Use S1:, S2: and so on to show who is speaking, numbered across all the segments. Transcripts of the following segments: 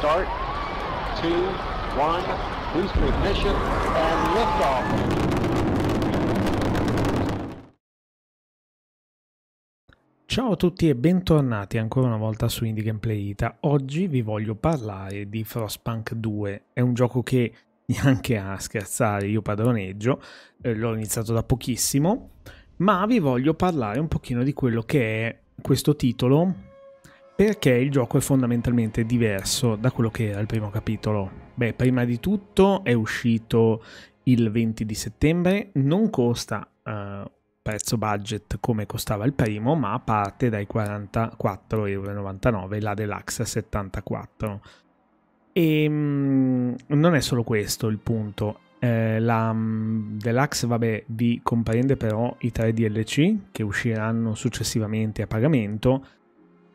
S1: start, two, one, boost ignition, and liftoff. Ciao a tutti e bentornati ancora una volta su Indie Gameplay Ita. Oggi vi voglio parlare di Frostpunk 2. È un gioco che neanche a scherzare io padroneggio, eh, l'ho iniziato da pochissimo, ma vi voglio parlare un pochino di quello che è questo titolo perché il gioco è fondamentalmente diverso da quello che era il primo capitolo? Beh, prima di tutto è uscito il 20 di settembre, non costa uh, prezzo budget come costava il primo, ma parte dai 44,99€, la deluxe 74. E mh, non è solo questo il punto. Eh, la mh, mm, deluxe, vabbè, vi comprende però i tre DLC che usciranno successivamente a pagamento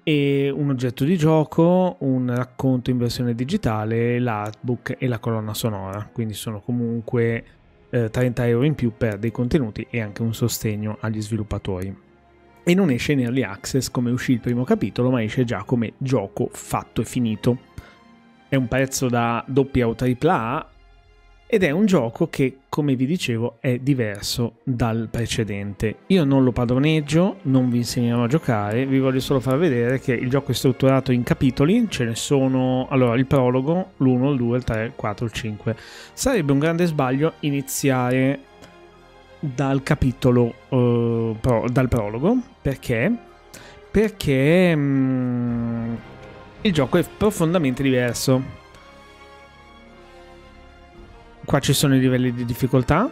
S1: e un oggetto di gioco, un racconto in versione digitale, l'artbook e la colonna sonora. Quindi sono comunque eh, 30 euro in più per dei contenuti e anche un sostegno agli sviluppatori. E non esce in early access come uscì il primo capitolo, ma esce già come gioco fatto e finito. È un prezzo da doppia o tripla A ed è un gioco che, come vi dicevo, è diverso dal precedente. Io non lo padroneggio, non vi insegnerò a giocare, vi voglio solo far vedere che il gioco è strutturato in capitoli, ce ne sono allora il prologo, l'1, il 2, il 3, il 4, il 5. Sarebbe un grande sbaglio iniziare dal capitolo eh, pro, dal prologo, perché? Perché mm, il gioco è profondamente diverso Qua ci sono i livelli di difficoltà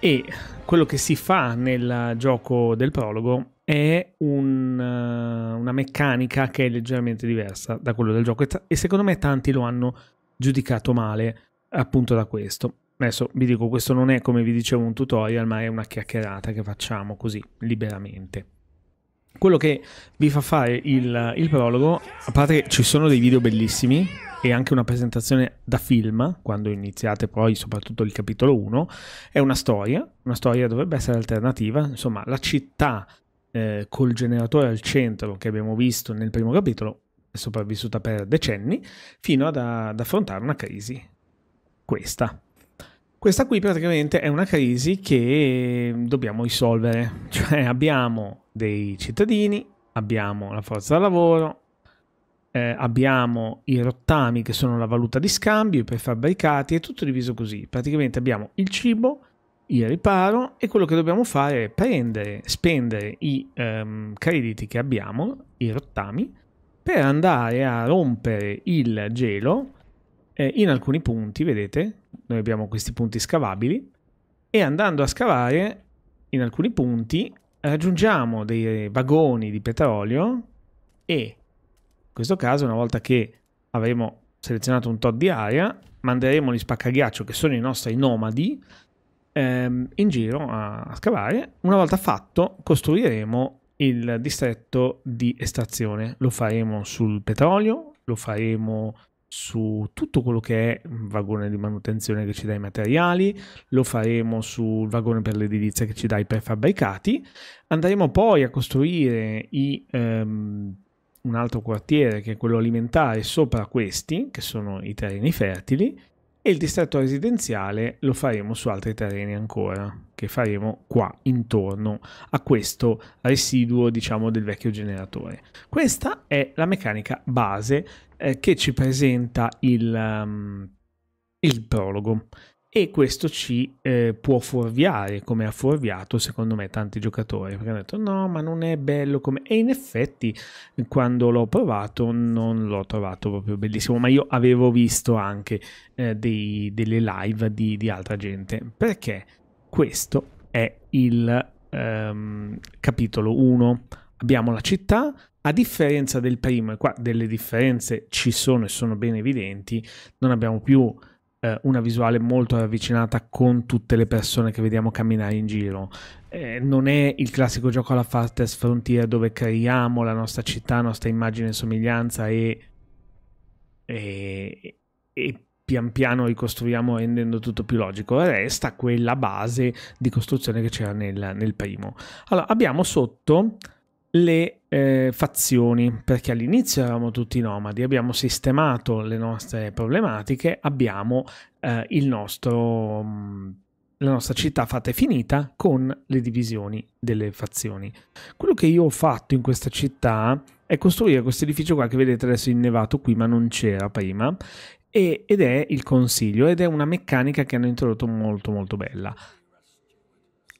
S1: e quello che si fa nel gioco del prologo è un, eh, una meccanica che è leggermente diversa da quello del gioco e, e secondo me tanti lo hanno giudicato male appunto da questo. Adesso vi dico, questo non è come vi dicevo un tutorial, ma è una chiacchierata che facciamo così liberamente quello che vi fa fare il, il, prologo, a parte che ci sono dei video bellissimi e anche una presentazione da film, quando iniziate poi soprattutto il capitolo 1, è una storia, una storia dovrebbe essere alternativa, insomma la città eh, col generatore al centro che abbiamo visto nel primo capitolo è sopravvissuta per decenni fino ad, ad affrontare una crisi, questa. Questa qui praticamente è una crisi che dobbiamo risolvere, cioè abbiamo dei cittadini, abbiamo la forza lavoro, eh, abbiamo i rottami che sono la valuta di scambio, per fabbricati, è tutto diviso così. Praticamente abbiamo il cibo, il riparo e quello che dobbiamo fare è prendere, spendere i ehm, crediti che abbiamo, i rottami, per andare a rompere il gelo eh, in alcuni punti, vedete? Noi abbiamo questi punti scavabili e andando a scavare in alcuni punti raggiungiamo dei vagoni di petrolio e in questo caso una volta che avremo selezionato un tot di aria manderemo gli spaccaghiaccio che sono i nostri nomadi ehm, in giro a, a scavare una volta fatto costruiremo il distretto di estrazione lo faremo sul petrolio lo faremo su tutto quello che è un vagone di manutenzione che ci dà i materiali, lo faremo sul vagone per l'edilizia che ci dà i prefabbricati, andremo poi a costruire i, um, un altro quartiere che è quello alimentare sopra questi, che sono i terreni fertili, e il distretto residenziale lo faremo su altri terreni ancora, che faremo qua intorno a questo residuo diciamo del vecchio generatore. Questa è la meccanica base eh, che ci presenta il, um, il prologo e questo ci eh, può fuorviare, come ha fuorviato secondo me tanti giocatori, perché hanno detto no, ma non è bello come... E in effetti quando l'ho provato non l'ho trovato proprio bellissimo, ma io avevo visto anche eh, dei, delle live di, di, altra gente, perché questo è il ehm, capitolo 1. Abbiamo la città, a differenza del primo, e qua delle differenze ci sono e sono ben evidenti, non abbiamo più eh, una visuale molto ravvicinata con tutte le persone che vediamo camminare in giro. Eh, non è il classico gioco alla Fastest Frontier dove creiamo la nostra città, la nostra immagine e somiglianza e, e, e pian piano ricostruiamo rendendo tutto più logico. Resta quella base di costruzione che c'era nel, nel primo. Allora, abbiamo sotto le eh, fazioni, perché all'inizio eravamo tutti nomadi, abbiamo sistemato le nostre problematiche, abbiamo eh, il nostro, mm, la nostra città fatta e finita con le divisioni delle fazioni. Quello che io ho fatto in questa città è costruire questo edificio qua che vedete adesso innevato qui, ma non c'era prima, e, ed è il consiglio, ed è una meccanica che hanno introdotto molto molto bella.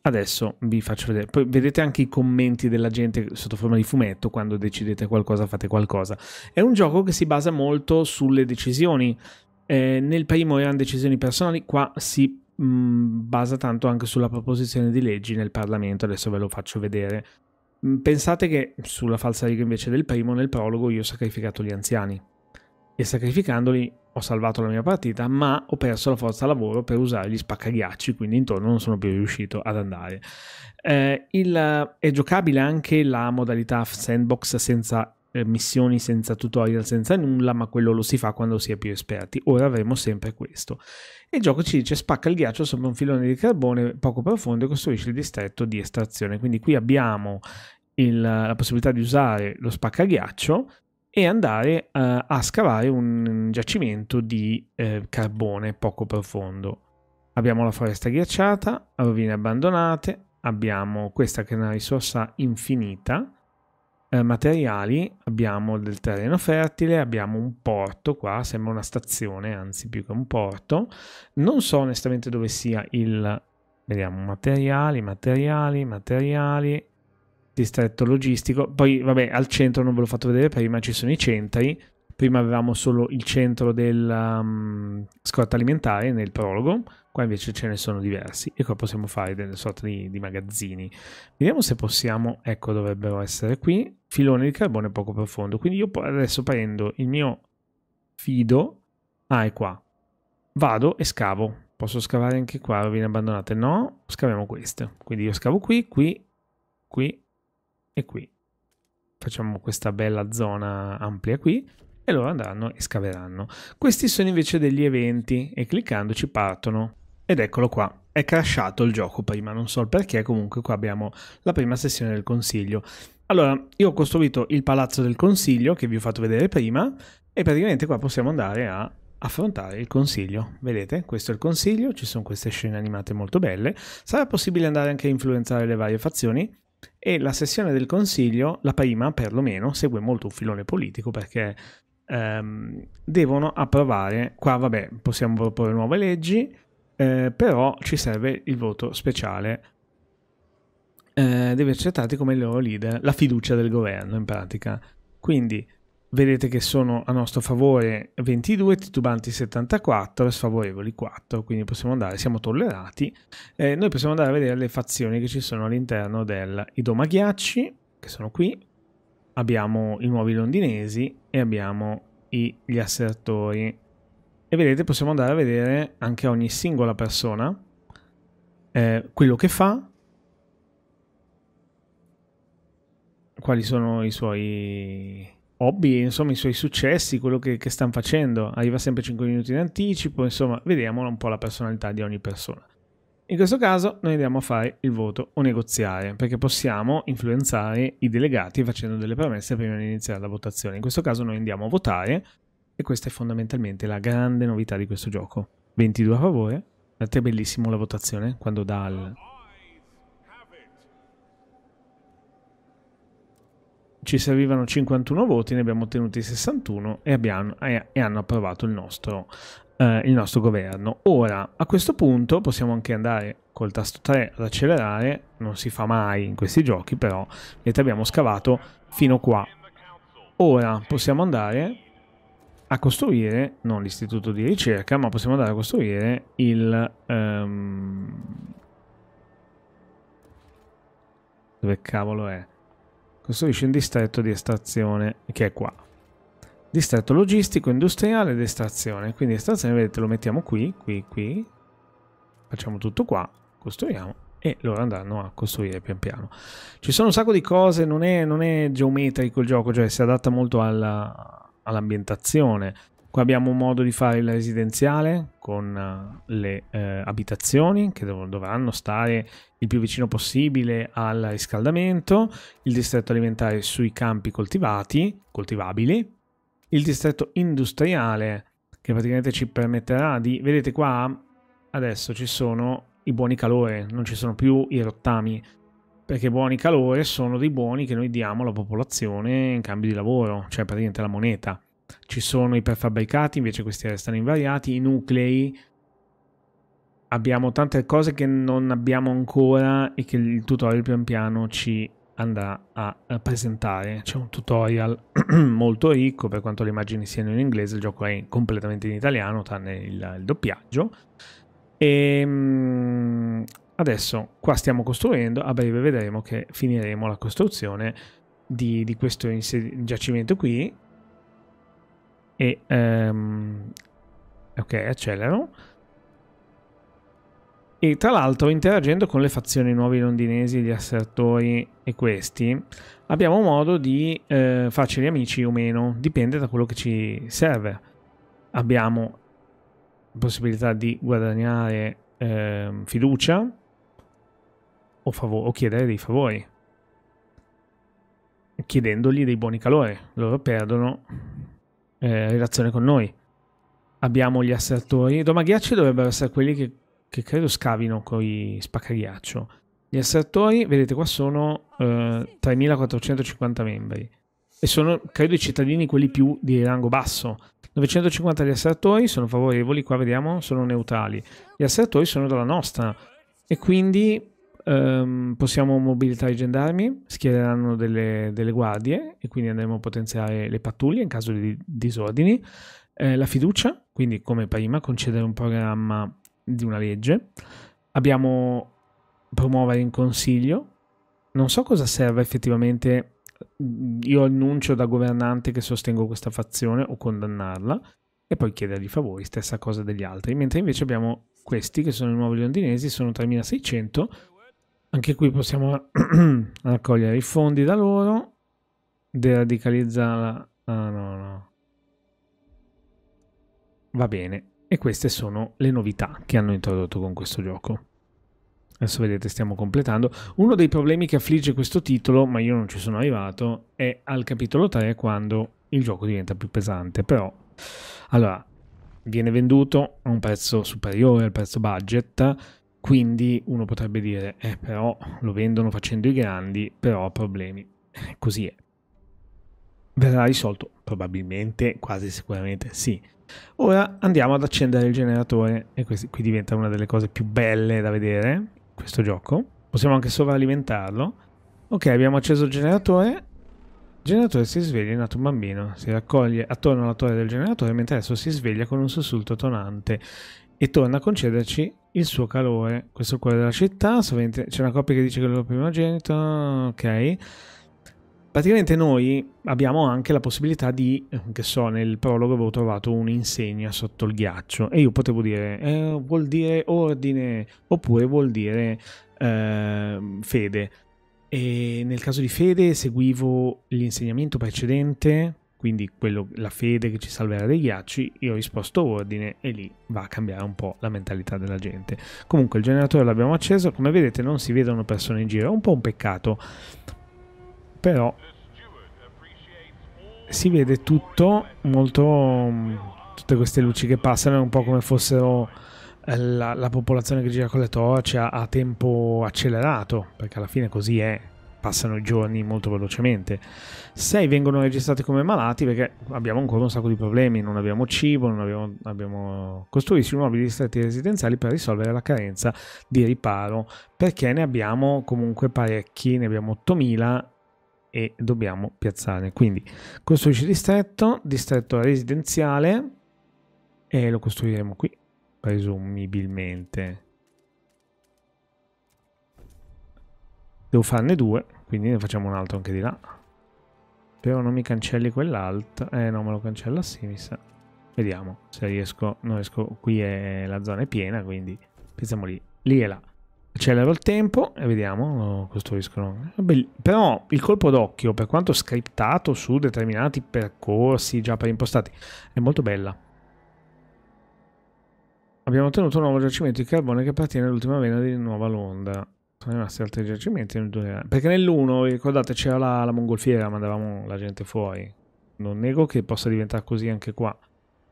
S1: Adesso vi faccio vedere, poi vedete anche i commenti della gente sotto forma di fumetto, quando decidete qualcosa fate qualcosa. È un gioco che si basa molto sulle decisioni. Eh, nel primo erano decisioni personali, qua si mh, mm, basa tanto anche sulla proposizione di leggi nel Parlamento, adesso ve lo faccio vedere. Mm, pensate che sulla falsa riga invece del primo, nel prologo, io ho sacrificato gli anziani e sacrificandoli ho salvato la mia partita, ma ho perso la forza lavoro per usare gli spaccaghiacci, quindi intorno non sono più riuscito ad andare. Eh, il, è giocabile anche la modalità sandbox senza eh, missioni, senza tutorial, senza nulla, ma quello lo si fa quando si è più esperti. Ora avremo sempre questo. il gioco ci dice spacca il ghiaccio sopra un filone di carbone poco profondo e costruisce il distretto di estrazione. Quindi qui abbiamo il, la possibilità di usare lo spaccaghiaccio e andare a, eh, a scavare un giacimento di eh, carbone poco profondo. Abbiamo la foresta ghiacciata, rovine abbandonate, abbiamo questa che è una risorsa infinita, eh, materiali, abbiamo del terreno fertile, abbiamo un porto qua, sembra una stazione, anzi più che un porto. Non so onestamente dove sia il... Vediamo materiali, materiali, materiali, distretto logistico. Poi, vabbè, al centro non ve l'ho fatto vedere prima, ci sono i centri. Prima avevamo solo il centro della um, scorta alimentare nel prologo, qua invece ce ne sono diversi e qua possiamo fare delle sorte di, di magazzini. Vediamo se possiamo, ecco dovrebbero essere qui, filone di carbone poco profondo. Quindi io adesso prendo il mio fido, ah è qua, vado e scavo. Posso scavare anche qua, rovine abbandonate? No, scaviamo queste. Quindi io scavo qui, qui, qui e qui. Facciamo questa bella zona ampia qui e loro andranno e scaveranno. Questi sono invece degli eventi e cliccandoci partono ed eccolo qua. È crashato il gioco prima, non so il perché, comunque qua abbiamo la prima sessione del consiglio. Allora, io ho costruito il palazzo del consiglio che vi ho fatto vedere prima e praticamente qua possiamo andare a affrontare il consiglio. Vedete, questo è il consiglio, ci sono queste scene animate molto belle. Sarà possibile andare anche a influenzare le varie fazioni e la sessione del Consiglio, la prima perlomeno, segue molto un filone politico perché ehm, devono approvare, qua vabbè possiamo proporre nuove leggi, eh, però ci serve il voto speciale, eh, deve accettare come loro leader la fiducia del governo in pratica. Quindi vedete che sono a nostro favore 22, titubanti 74, sfavorevoli 4, quindi possiamo andare, siamo tollerati. Eh, noi possiamo andare a vedere le fazioni che ci sono all'interno del Ghiacci, che sono qui, abbiamo i nuovi londinesi e abbiamo i, gli assertori. E vedete, possiamo andare a vedere anche ogni singola persona, eh, quello che fa, quali sono i suoi hobby, insomma i suoi successi, quello che, che stanno facendo. Arriva sempre 5 minuti in anticipo, insomma vediamo un po' la personalità di ogni persona. In questo caso noi andiamo a fare il voto o negoziare, perché possiamo influenzare i delegati facendo delle promesse prima di iniziare la votazione. In questo caso noi andiamo a votare e questa è fondamentalmente la grande novità di questo gioco. 22 a favore, è bellissimo la votazione quando dà al ci servivano 51 voti, ne abbiamo ottenuti 61 e, abbiamo, e hanno approvato il nostro, eh, il nostro governo. Ora, a questo punto possiamo anche andare col tasto 3 ad accelerare, non si fa mai in questi giochi, però vedete abbiamo scavato fino qua. Ora possiamo andare a costruire, non l'istituto di ricerca, ma possiamo andare a costruire il... Um... Dove cavolo è? costruisce un distretto di estrazione che è qua. Distretto logistico, industriale ed estrazione. Quindi estrazione, vedete, lo mettiamo qui, qui, qui. Facciamo tutto qua, costruiamo e loro andranno a costruire pian piano. Ci sono un sacco di cose, non è, non è geometrico il gioco, cioè si adatta molto alla, all'ambientazione. Qua abbiamo un modo di fare il residenziale con eh, le eh, abitazioni che dov- dovranno stare il più vicino possibile al riscaldamento, il distretto alimentare sui campi coltivati, coltivabili, il distretto industriale che praticamente ci permetterà di... Vedete qua adesso ci sono i buoni calore, non ci sono più i rottami, perché buoni calore sono dei buoni che noi diamo alla popolazione in cambio di lavoro, cioè praticamente la moneta ci sono i prefabbricati, invece questi restano invariati, i nuclei, abbiamo tante cose che non abbiamo ancora e che il tutorial pian piano ci andrà a presentare. C'è un tutorial molto ricco per quanto le immagini siano in inglese, il gioco è completamente in italiano, tranne il, il doppiaggio. E ehm, adesso qua stiamo costruendo, a breve vedremo che finiremo la costruzione di, di questo giacimento qui e, um, ok, accelero E tra l'altro, interagendo con le fazioni nuovi londinesi, gli assertori e questi, abbiamo modo di eh, farceli amici o meno, dipende da quello che ci serve. Abbiamo possibilità di guadagnare eh, fiducia o, o chiedere dei favori, chiedendogli dei buoni calori. Loro perdono, eh, relazione con noi. Abbiamo gli assertori. Domaghiacci dovrebbero essere quelli che, che credo scavino con i spaccaghiaccio. Gli assertori, vedete qua, sono eh, 3.450 membri. E sono, credo, i cittadini quelli più di rango basso. 950 gli assertori sono favorevoli, qua vediamo, sono neutrali. Gli assertori sono dalla nostra. E quindi Um, possiamo mobilitare i gendarmi, schiereranno delle, delle, guardie e quindi andremo a potenziare le pattuglie in caso di disordini. Eh, la fiducia, quindi come prima, concedere un programma di una legge. Abbiamo promuovere in consiglio. Non so cosa serve effettivamente. Io annuncio da governante che sostengo questa fazione o condannarla e poi chiedergli favori, stessa cosa degli altri. Mentre invece abbiamo questi che sono i nuovi londinesi, sono 3600 anche qui possiamo raccogliere i fondi da loro, deradicalizzarla. Ah, no, no. Va bene. E queste sono le novità che hanno introdotto con questo gioco. Adesso vedete, stiamo completando. Uno dei problemi che affligge questo titolo, ma io non ci sono arrivato, è al capitolo 3 quando il gioco diventa più pesante. Però, allora, viene venduto a un prezzo superiore al prezzo budget quindi uno potrebbe dire, eh, però lo vendono facendo i grandi, però ha problemi. Eh, così è. Verrà risolto? Probabilmente, quasi sicuramente sì. Ora andiamo ad accendere il generatore e questi, qui diventa una delle cose più belle da vedere, questo gioco. Possiamo anche sovralimentarlo. Ok, abbiamo acceso il generatore. Il generatore si sveglia è nato un bambino, si raccoglie attorno alla torre del generatore mentre adesso si sveglia con un sussulto tonante e torna a concederci il suo calore. Questo è il cuore della città, Sovente c'è una coppia che dice che è il loro primogenito, ok. Praticamente noi abbiamo anche la possibilità di, che so, nel prologo avevo trovato un'insegna sotto il ghiaccio e io potevo dire, eh, vuol dire ordine oppure vuol dire eh, fede. E nel caso di fede seguivo l'insegnamento precedente quindi quello, la fede che ci salverà dai ghiacci, io ho risposto ordine e lì va a cambiare un po' la mentalità della gente. Comunque il generatore l'abbiamo acceso, come vedete non si vedono persone in giro, è un po' un peccato, però si vede tutto molto, mm, tutte queste luci che passano, è un po' come fossero eh, la, la popolazione che gira con le torce a, a tempo accelerato, perché alla fine così è, passano i giorni molto velocemente. Sei vengono registrati come malati perché abbiamo ancora un sacco di problemi, non abbiamo cibo, non abbiamo, abbiamo costruito immobili distretti residenziali per risolvere la carenza di riparo, perché ne abbiamo comunque parecchi, ne abbiamo 8000 e dobbiamo piazzare. Quindi costruisci distretto, distretto residenziale e lo costruiremo qui, presumibilmente. Devo farne due, quindi ne facciamo un altro anche di là. Spero non mi cancelli quell'altro. Eh no, me lo cancella sì, mi sa. Vediamo se riesco. Non riesco. Qui è, la zona è piena, quindi pensiamo lì. Lì e là. Accelero il tempo e vediamo. Costruiscono. Però il colpo d'occhio, per quanto scriptato su determinati percorsi già preimpostati, è molto bella. Abbiamo ottenuto un nuovo giacimento di carbone che appartiene all'ultima vena di Nuova Londra sono rimasti altri giacimenti nel 2000. Perché nell'uno ricordate, c'era la, la, mongolfiera, mandavamo la gente fuori. Non nego che possa diventare così anche qua.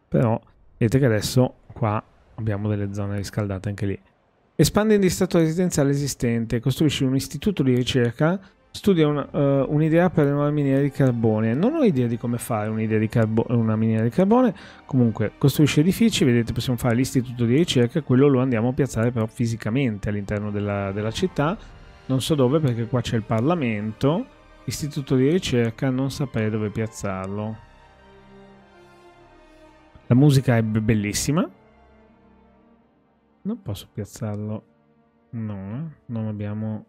S1: Però vedete che adesso qua abbiamo delle zone riscaldate anche lì. Espande il distretto residenziale esistente, costruisci un istituto di ricerca Studia un, uh, eh, un'idea per una miniera di carbone. Non ho idea di come fare un'idea di carbo- una miniera di carbone. Comunque, costruisce edifici. Vedete, possiamo fare l'istituto di ricerca. Quello lo andiamo a piazzare però fisicamente all'interno della, della città. Non so dove, perché qua c'è il Parlamento. Istituto di ricerca, non saprei dove piazzarlo. La musica è bellissima. Non posso piazzarlo. No, eh, non abbiamo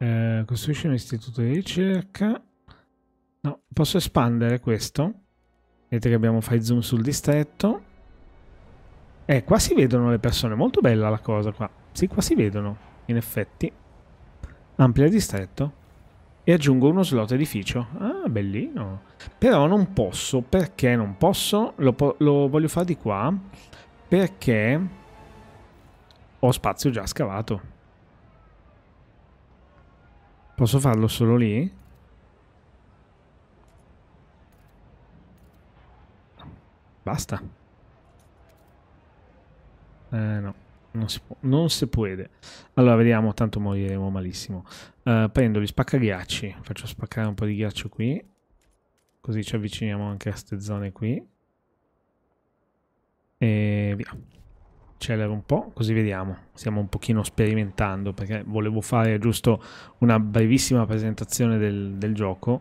S1: Eh, costruisci un istituto di ricerca. No, posso espandere questo. Vedete che abbiamo fai zoom sul distretto. Eh, qua si vedono le persone. Molto bella la cosa qua. Sì, qua si vedono, in effetti. Amplia il distretto. E aggiungo uno slot edificio. Ah, bellino. Però non posso. Perché non posso? Lo, po lo voglio fare di qua. Perché ho spazio già scavato. Posso farlo solo lì? Basta. Eh no, non si può. Non si può. Allora, vediamo, tanto moriremo malissimo. Uh, prendo gli spaccaghiacci, faccio spaccare un po' di ghiaccio qui. Così ci avviciniamo anche a queste zone qui. E via accelero un po', così vediamo. Stiamo un pochino sperimentando perché volevo fare giusto una brevissima presentazione del, del gioco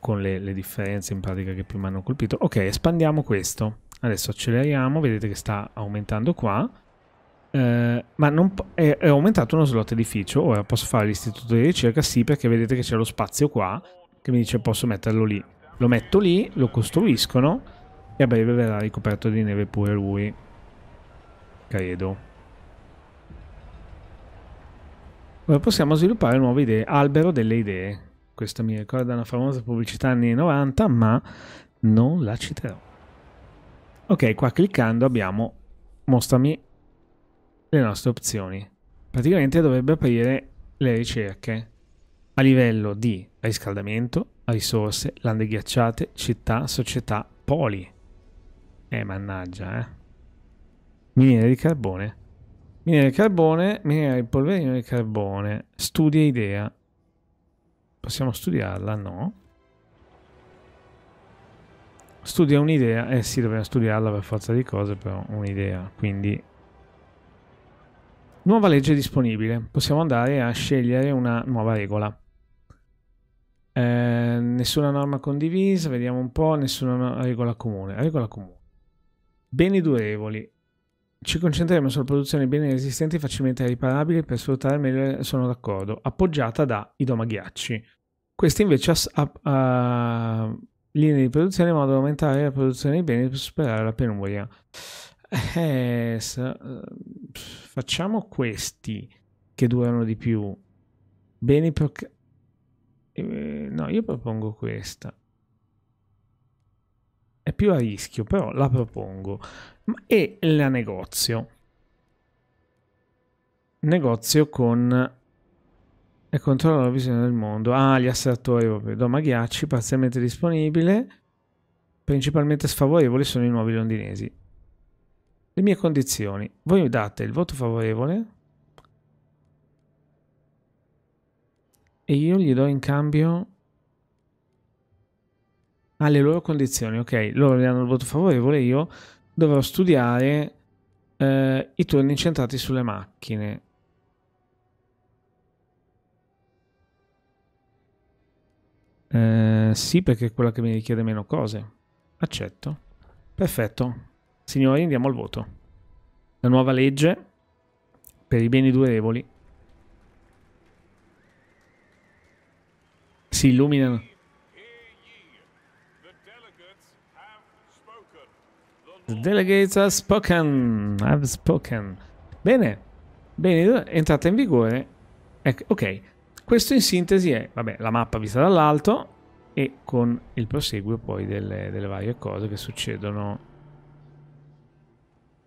S1: con le, le, differenze in pratica che più mi hanno colpito. Ok, espandiamo questo. Adesso acceleriamo, vedete che sta aumentando qua. Eh, ma non è, è aumentato uno slot edificio. Ora posso fare l'istituto di ricerca? Sì, perché vedete che c'è lo spazio qua che mi dice posso metterlo lì. Lo metto lì, lo costruiscono e a breve verrà ricoperto di neve pure lui credo. Ora possiamo sviluppare nuove idee. Albero delle idee. Questa mi ricorda una famosa pubblicità anni 90, ma non la citerò. Ok, qua cliccando abbiamo mostrami le nostre opzioni. Praticamente dovrebbe aprire le ricerche a livello di riscaldamento, risorse, lande ghiacciate, città, società, poli. Eh, mannaggia, eh. Miniere di carbone. Miniere di carbone, miniera di polverino di carbone. Studia idea. Possiamo studiarla? No. Studia un'idea. Eh sì, dobbiamo studiarla per forza di cose, però un'idea. Quindi... Nuova legge disponibile. Possiamo andare a scegliere una nuova regola. Eh, nessuna norma condivisa, vediamo un po', nessuna regola comune. Regola comune. Beni durevoli. Ci concentriamo sulla produzione di beni resistenti facilmente riparabili per sfruttare meglio, sono d'accordo, appoggiata da idoma ghiacci. Questi invece a, a, a, ehm, linee di produzione in modo da aumentare la produzione di beni per superare la penuria. Eh, s- ehm, facciamo questi che durano di più. Beni proc- eh, no, io propongo questa è più a rischio, però la propongo. E la negozio. Negozio con... E controllo la visione del mondo. Ah, gli assertori europei. Doma ghiacci, parzialmente disponibile. Principalmente sfavorevoli sono i nuovi londinesi. Le mie condizioni. Voi mi date il voto favorevole e io gli do in cambio alle loro condizioni, ok, loro mi hanno il voto favorevole, io dovrò studiare eh, i turni incentrati sulle macchine. Eh, sì, perché è quella che mi richiede meno cose. Accetto. Perfetto. Signori, andiamo al voto. La nuova legge per i beni durevoli si illuminano. The delegates have spoken. Have spoken. Bene, bene, entrata in vigore. Ecco, ok. Questo in sintesi è, vabbè, la mappa vista dall'alto e con il proseguo poi delle, delle varie cose che succedono.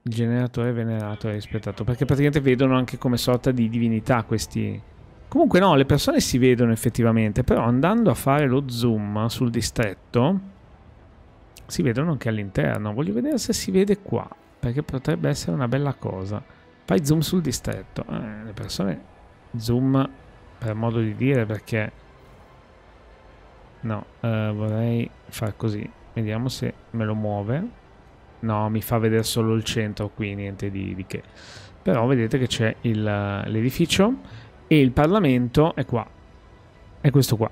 S1: Il generatore venerato e rispettato, perché praticamente vedono anche come sorta di divinità questi... Comunque no, le persone si vedono effettivamente, però andando a fare lo zoom sul distretto si vedono anche all'interno. Voglio vedere se si vede qua, perché potrebbe essere una bella cosa. Fai zoom sul distretto. Eh, le persone zoom per modo di dire perché... No, eh, vorrei far così. Vediamo se me lo muove. No, mi fa vedere solo il centro qui, niente di, di che. Però vedete che c'è l'edificio e il Parlamento è qua. È questo qua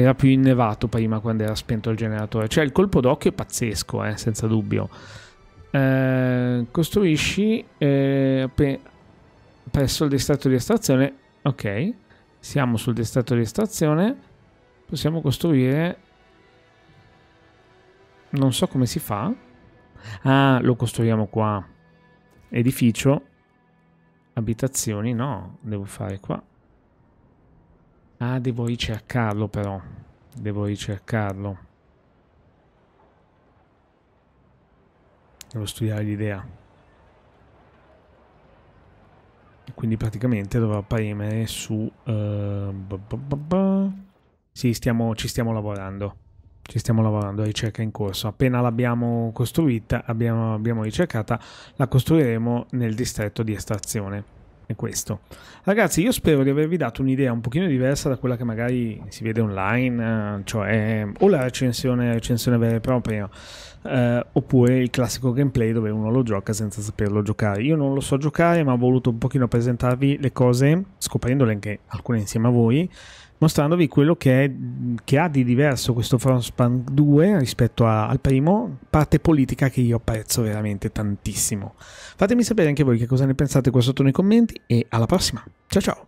S1: era più innevato prima quando era spento il generatore. Cioè il colpo d'occhio è pazzesco, eh, senza dubbio. Eh, costruisci eh, pe- presso il distretto di estrazione. Ok, siamo sul distretto di estrazione. Possiamo costruire... Non so come si fa. Ah, lo costruiamo qua. Edificio. Abitazioni, no, devo fare qua. Ah, devo ricercarlo però. Devo ricercarlo. Devo studiare l'idea. Quindi praticamente dovrò premere su... Uh, eh, ba ba ba sì, stiamo, ci stiamo lavorando. Ci stiamo lavorando, ricerca in corso. Appena l'abbiamo costruita, abbiamo, abbiamo ricercata, la costruiremo nel distretto di estrazione è questo. Ragazzi, io spero di avervi dato un'idea un pochino diversa da quella che magari si vede online, eh, cioè eh, o la recensione, recensione vera e propria, eh, oppure il classico gameplay dove uno lo gioca senza saperlo giocare. Io non lo so giocare, ma ho voluto un pochino presentarvi le cose, scoprendole anche alcune insieme a voi, mostrandovi quello che, è, che ha di diverso questo Frostpunk 2 rispetto a, al primo, parte politica che io apprezzo veramente tantissimo. Fatemi sapere anche voi che cosa ne pensate qua sotto nei commenti e alla prossima. Ciao ciao!